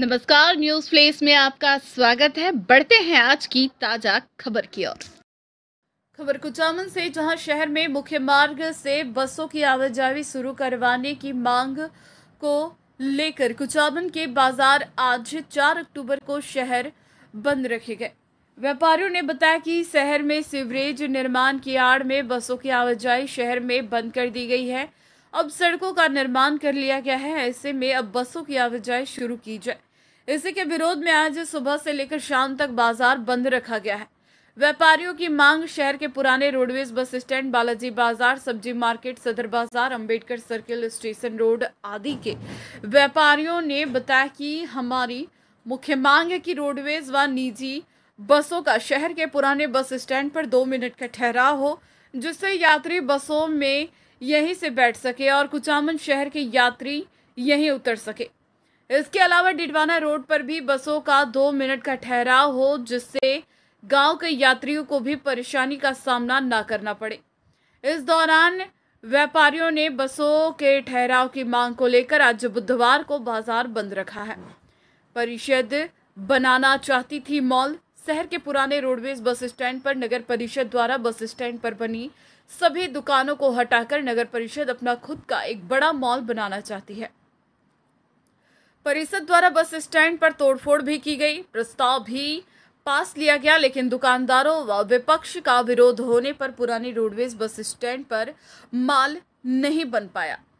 नमस्कार news place में आपका स्वागत है बढ़ते हैं आज की ताजा खबर की ओर खबर कुचामन से जहां शहर में मुख्य मार्ग से बसों की आवाजाही शुरू करवाने की मांग को लेकर कुचामन के बाजार आज 4 अक्टूबर को शहर बंद रखे गए व्यापारियों ने बताया कि शहर में सीवरेज निर्माण की आड़ में बसों की आवाजाही शहर में बंद कर दी गई है अब सड़कों का निर्माण कर लिया गया है ऐसे में अब बसों की आवाजाही शुरू की जाए इसी के विरोध में आज सुबह से लेकर शाम तक बाजार बंद रखा गया है व्यापारियों की मांग शहर के पुराने रोडवेज बस स्टैंड बालाजी बाजार सब्जी मार्केट सदर बाजार अंबेडकर सर्किल स्टेशन रोड आदि के व्यापारियों ने बताया कि हमारी मुख्य मांग है कि रोडवेज व निजी बसों का शहर के पुराने बस स्टैंड पर दो मिनट का ठहराव हो जिससे यात्री बसों में यहीं से बैठ सके और कुचामन शहर के यात्री यहीं उतर सके इसके अलावा डिडवाना रोड पर भी बसों का दो मिनट का ठहराव हो जिससे गांव के यात्रियों को भी परेशानी का सामना ना करना पड़े इस दौरान व्यापारियों ने बसों के ठहराव की मांग को लेकर आज बुधवार को बाजार बंद रखा है परिषद बनाना चाहती थी मॉल शहर के पुराने रोडवेज बस स्टैंड पर नगर परिषद द्वारा बस स्टैंड पर बनी सभी दुकानों को हटाकर नगर परिषद अपना खुद का एक बड़ा मॉल बनाना चाहती है परिषद द्वारा बस स्टैंड पर तोड़फोड़ भी की गई प्रस्ताव भी पास लिया गया लेकिन दुकानदारों व विपक्ष का विरोध होने पर पुरानी रोडवेज बस स्टैंड पर माल नहीं बन पाया